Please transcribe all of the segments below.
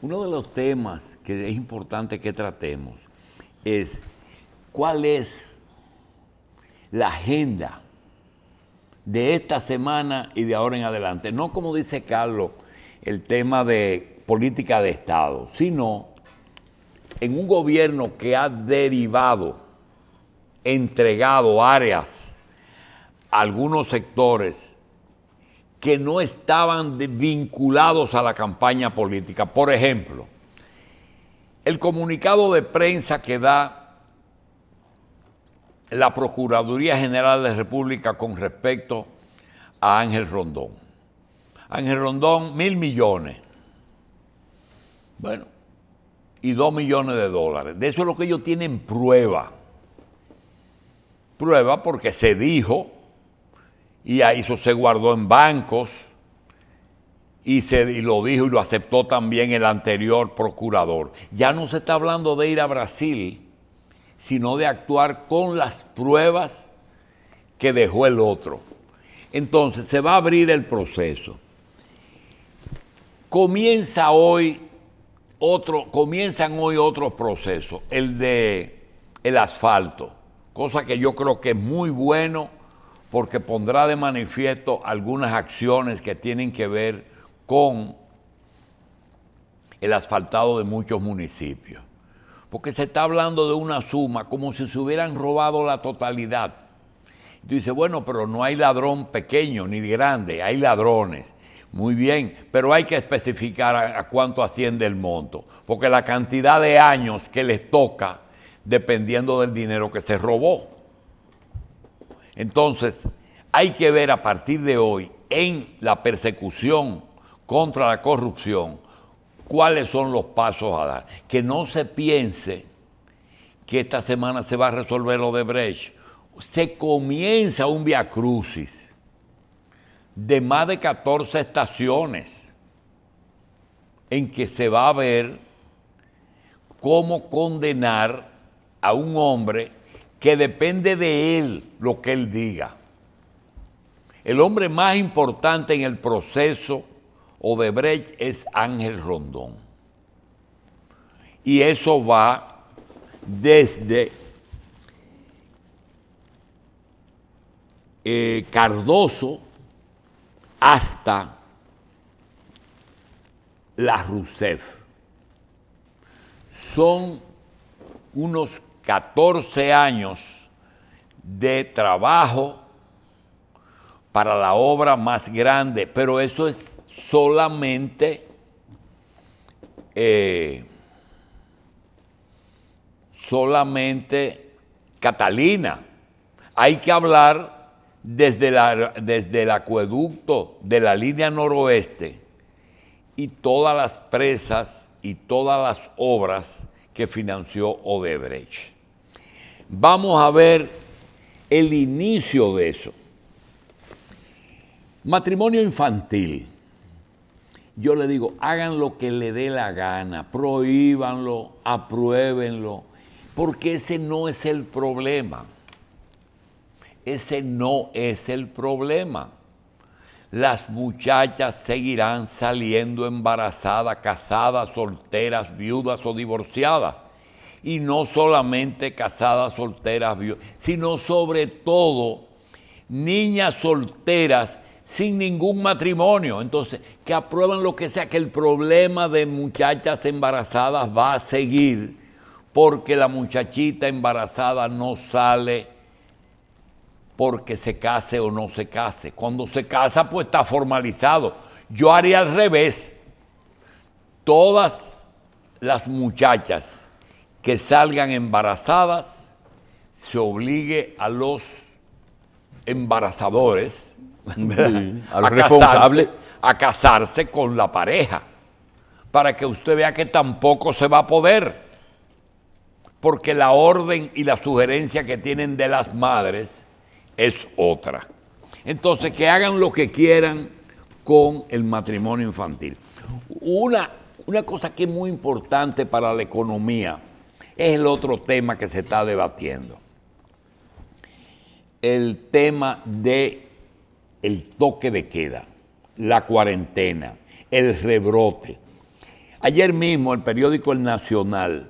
Uno de los temas que es importante que tratemos es cuál es la agenda de esta semana y de ahora en adelante. No como dice Carlos, el tema de política de Estado, sino en un gobierno que ha derivado, entregado áreas a algunos sectores que no estaban vinculados a la campaña política. Por ejemplo, el comunicado de prensa que da la Procuraduría General de la República con respecto a Ángel Rondón. Ángel Rondón, mil millones. Bueno, y dos millones de dólares. De eso es lo que ellos tienen prueba. Prueba porque se dijo y ahí eso se guardó en bancos y, se, y lo dijo y lo aceptó también el anterior procurador. Ya no se está hablando de ir a Brasil, sino de actuar con las pruebas que dejó el otro. Entonces se va a abrir el proceso. Comienza hoy otro, comienzan hoy otros procesos, el de el asfalto, cosa que yo creo que es muy bueno porque pondrá de manifiesto algunas acciones que tienen que ver con el asfaltado de muchos municipios. Porque se está hablando de una suma como si se hubieran robado la totalidad. dice, bueno, pero no hay ladrón pequeño ni grande, hay ladrones. Muy bien, pero hay que especificar a cuánto asciende el monto, porque la cantidad de años que les toca dependiendo del dinero que se robó. Entonces, hay que ver a partir de hoy en la persecución contra la corrupción cuáles son los pasos a dar. Que no se piense que esta semana se va a resolver lo de Brecht. Se comienza un via crucis de más de 14 estaciones en que se va a ver cómo condenar a un hombre que depende de él lo que él diga. El hombre más importante en el proceso Odebrecht es Ángel Rondón. Y eso va desde eh, Cardoso hasta la Rousseff. Son unos 14 años de trabajo para la obra más grande, pero eso es solamente eh, solamente Catalina. Hay que hablar desde, la, desde el acueducto de la línea noroeste y todas las presas y todas las obras que financió Odebrecht. Vamos a ver el inicio de eso. Matrimonio infantil. Yo le digo, hagan lo que le dé la gana, prohíbanlo, apruébenlo, porque ese no es el problema. Ese no es el problema. Las muchachas seguirán saliendo embarazadas, casadas, solteras, viudas o divorciadas y no solamente casadas, solteras, sino sobre todo niñas solteras sin ningún matrimonio. Entonces, que aprueban lo que sea, que el problema de muchachas embarazadas va a seguir porque la muchachita embarazada no sale porque se case o no se case. Cuando se casa, pues está formalizado. Yo haría al revés. Todas las muchachas que salgan embarazadas, se obligue a los embarazadores, a, responsables. Casarse, a casarse con la pareja, para que usted vea que tampoco se va a poder, porque la orden y la sugerencia que tienen de las madres es otra. Entonces, que hagan lo que quieran con el matrimonio infantil. Una, una cosa que es muy importante para la economía, es el otro tema que se está debatiendo. El tema de el toque de queda, la cuarentena, el rebrote. Ayer mismo el periódico El Nacional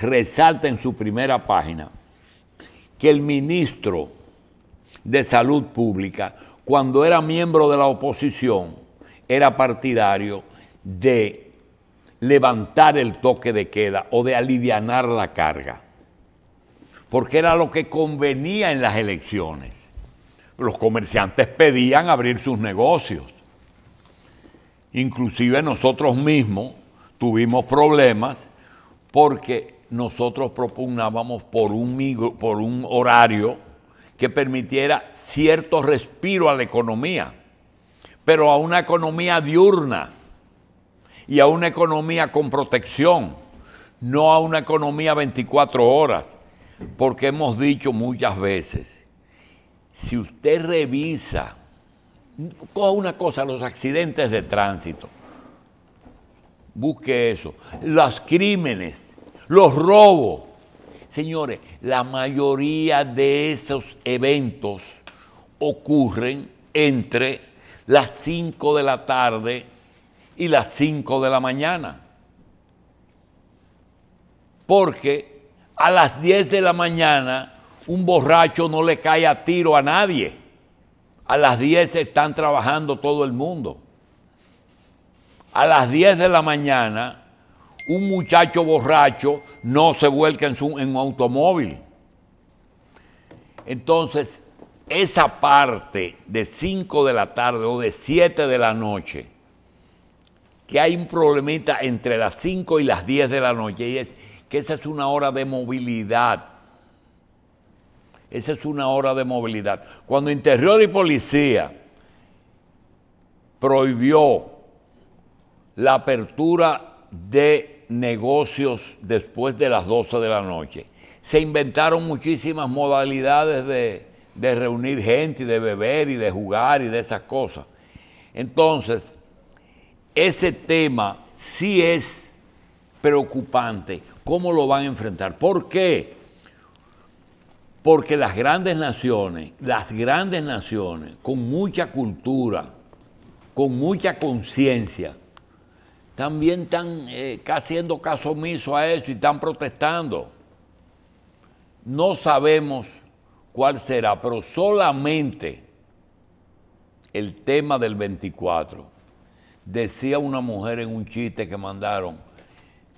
resalta en su primera página que el ministro de Salud Pública, cuando era miembro de la oposición, era partidario de levantar el toque de queda o de aliviar la carga, porque era lo que convenía en las elecciones. Los comerciantes pedían abrir sus negocios. Inclusive nosotros mismos tuvimos problemas porque nosotros propugnábamos por un, por un horario que permitiera cierto respiro a la economía, pero a una economía diurna y a una economía con protección, no a una economía 24 horas, porque hemos dicho muchas veces, si usted revisa, coja una cosa, los accidentes de tránsito, busque eso, los crímenes, los robos, señores, la mayoría de esos eventos ocurren entre las 5 de la tarde y las 5 de la mañana. Porque a las 10 de la mañana un borracho no le cae a tiro a nadie. A las 10 están trabajando todo el mundo. A las 10 de la mañana un muchacho borracho no se vuelca en, un automóvil. Entonces, esa parte de 5 de la tarde o de 7 de la noche, que hay un problemita entre las 5 y las 10 de la noche y es que esa es una hora de movilidad. Esa es una hora de movilidad. Cuando Interior y Policía prohibió la apertura de negocios después de las 12 de la noche, se inventaron muchísimas modalidades de, de reunir gente y de beber y de jugar y de esas cosas. Entonces, ese tema sí es preocupante. ¿Cómo lo van a enfrentar? ¿Por qué? Porque las grandes naciones, las grandes naciones con mucha cultura, con mucha conciencia, también están eh, haciendo caso omiso a eso y están protestando. No sabemos cuál será, pero solamente el tema del 24 decía una mujer en un chiste que mandaron,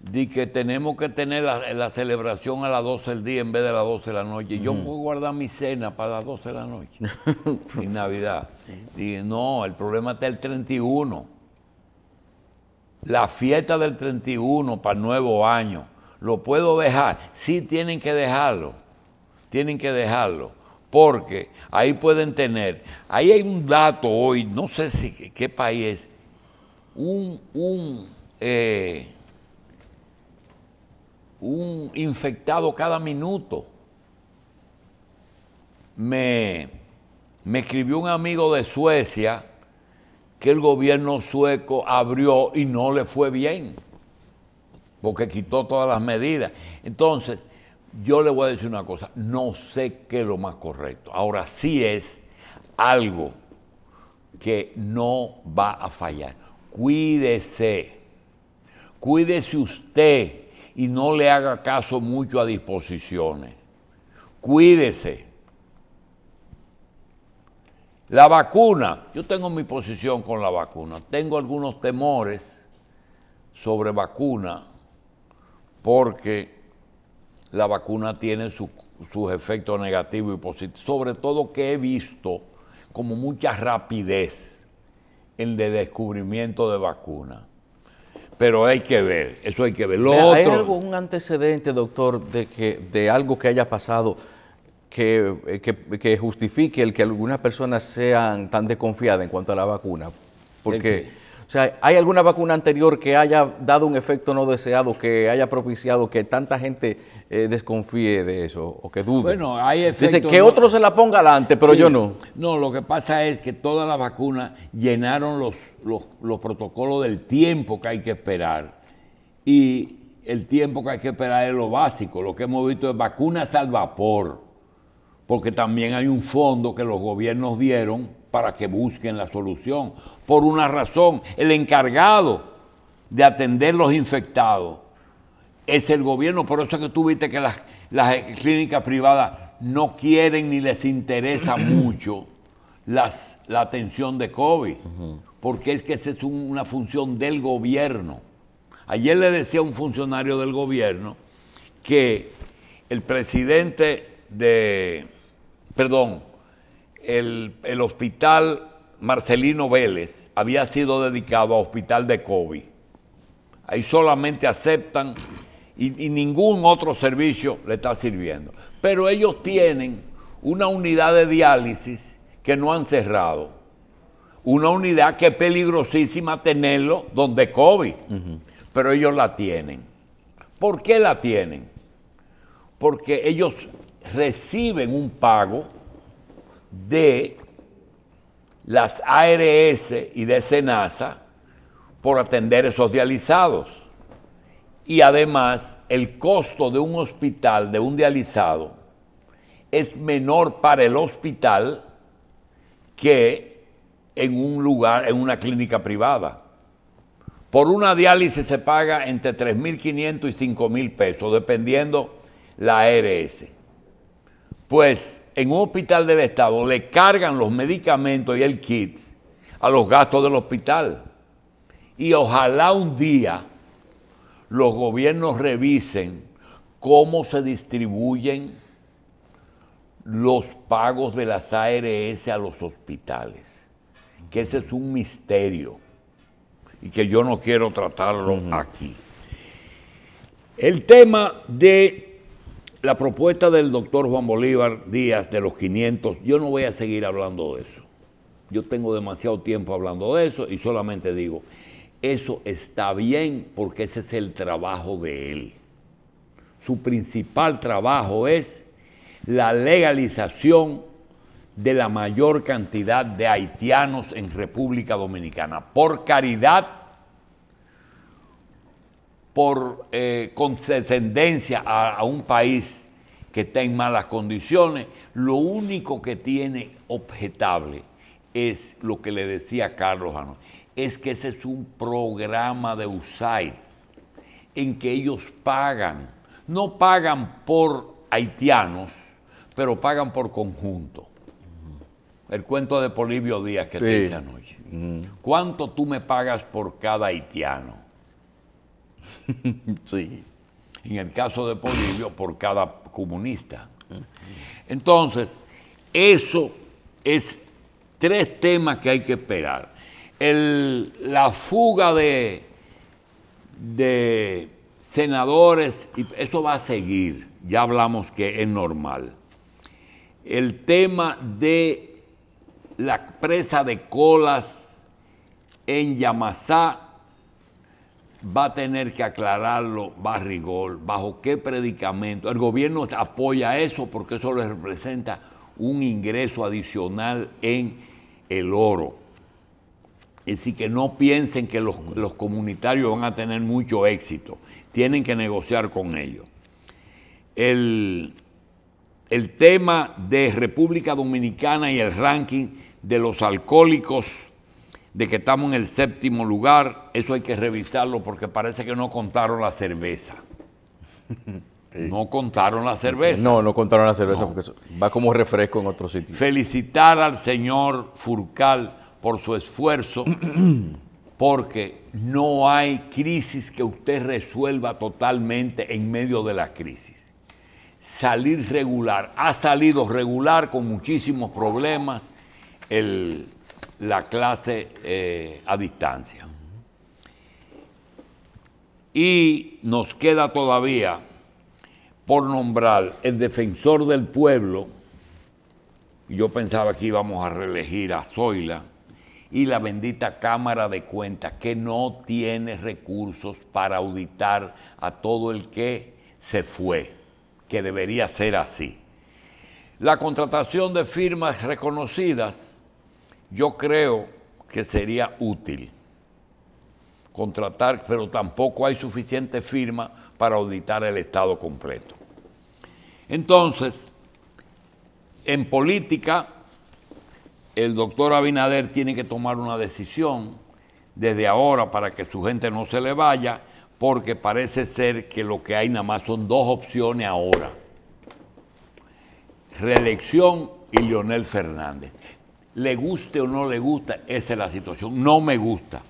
di que tenemos que tener la, celebración a las 12 del día en vez de las 12 de la noche. Yo voy puedo guardar mi cena para las 12 de la noche, Sin Navidad. Dije, no, el problema está el 31. La fiesta del 31 para el nuevo año, ¿lo puedo dejar? Sí, tienen que dejarlo. Tienen que dejarlo. Porque ahí pueden tener, ahí hay un dato hoy, no sé si qué país un, eh, un, infectado cada minuto. Me, me escribió un amigo de Suecia que el gobierno sueco abrió y no le fue bien, porque quitó todas las medidas. Entonces, yo le voy a decir una cosa, no sé qué es lo más correcto. Ahora sí es algo que no va a fallar cuídese, cuídese usted y no le haga caso mucho a disposiciones. Cuídese. La vacuna, yo tengo mi posición con la vacuna, tengo algunos temores sobre vacuna porque la vacuna tiene sus efectos negativos y positivos, sobre todo que he visto como mucha rapidez el de descubrimiento de vacunas. Pero hay que ver, eso hay que ver. ¿Hay algún antecedente, doctor, de, que, de algo que haya pasado eh, que, justifique el que algunas personas sean tan desconfiadas en cuanto a la vacuna? Porque o sea, ¿hay alguna vacuna anterior que haya dado un efecto no deseado, que haya propiciado que tanta gente eh, desconfíe de eso o que dude? Bueno, hay efectos. Dice que otro se la ponga adelante, pero yo no. No, lo que pasa es que todas las vacunas llenaron los, los, los protocolos del tiempo que hay que esperar. Y el tiempo que hay que esperar es lo básico. Lo que hemos visto es vacunas al vapor, porque también hay un fondo que los gobiernos dieron para que busquen la solución. Por una razón, el encargado de atender los infectados es el gobierno. Por eso es que tú viste que las, clínicas privadas no quieren ni les interesa mucho las, la atención de COVID, porque es que esa es una función del gobierno. Ayer le decía a un funcionario del gobierno que el presidente de, perdón, el, hospital Marcelino Vélez había sido dedicado a hospital de COVID. Ahí solamente aceptan y, ningún otro servicio le está sirviendo. Pero ellos tienen una unidad de diálisis que no han cerrado. Una unidad que es peligrosísima tenerlo donde COVID. Pero ellos la tienen. ¿Por qué la tienen? Porque ellos reciben un pago de las ARS y de SENASA por atender esos dializados. Y además, el costo de un hospital, de un dializado, es menor para el hospital que en un lugar, en una clínica privada. Por una diálisis se paga entre 3.500 y 5.000 pesos, dependiendo la ARS. Pues en un hospital del Estado le cargan los medicamentos y el kit a los gastos del hospital. Y ojalá un día los gobiernos revisen cómo se distribuyen los pagos de las ARS a los hospitales, que ese es un misterio y que yo no quiero tratarlo aquí. El tema de la propuesta del doctor Juan Bolívar Díaz de los 500, yo no voy a seguir hablando de eso. Yo tengo demasiado tiempo hablando de eso y solamente digo, eso está bien porque ese es el trabajo de él. Su principal trabajo es la legalización de la mayor cantidad de haitianos en República Dominicana. Por caridad por eh, condescendencia a, un país que está en malas condiciones, lo único que tiene objetable es lo que le decía Carlos Anoche, es que ese es un programa de USAID en que ellos pagan, no pagan por haitianos, pero pagan por conjunto. El cuento de Polibio Díaz que te hice anoche. ¿Cuánto tú me pagas por cada haitiano? sí. En el caso de Polibio, por cada comunista. Entonces, eso es tres temas que hay que esperar. la fuga de, de senadores, eso va a seguir, ya hablamos que es normal. El tema de la presa de colas en Yamasá va a tener que aclararlo Barrigol, bajo qué predicamento. El gobierno apoya eso porque eso le representa un ingreso adicional en el oro. Así que no piensen que los, comunitarios van a tener mucho éxito. Tienen que negociar con ellos. El, el tema de República Dominicana y el ranking de los alcohólicos de que estamos en el séptimo lugar, eso hay que revisarlo porque parece que no contaron la cerveza. No contaron la cerveza. No, no contaron la cerveza porque va como refresco en otro sitio. Felicitar al señor Furcal por su esfuerzo, porque no hay crisis que usted resuelva totalmente en medio de la crisis. Salir regular, ha salido regular con muchísimos problemas el la clase eh, a distancia. Y nos queda todavía por nombrar el defensor del pueblo, yo pensaba que íbamos a reelegir a Zoila, y la bendita Cámara de Cuentas, que no tiene recursos para auditar a todo el que se fue, que debería ser así. La contratación de firmas reconocidas yo creo que sería útil contratar, pero tampoco hay suficiente firma para auditar el Estado completo. Entonces, en política, el doctor Abinader tiene que tomar una decisión desde ahora para que su gente no se le vaya, porque parece ser que lo que hay nada más son dos opciones ahora. Reelección y Leonel Fernández le guste o no le gusta, esa es la situación. No me gusta,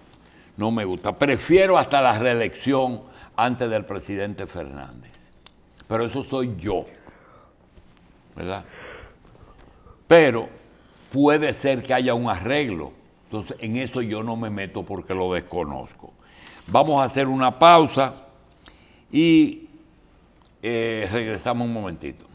no me gusta. Prefiero hasta la reelección antes del presidente Fernández. Pero eso soy yo, ¿verdad? Pero puede ser que haya un arreglo. Entonces, en eso yo no me meto porque lo desconozco. Vamos a hacer una pausa y eh, regresamos un momentito.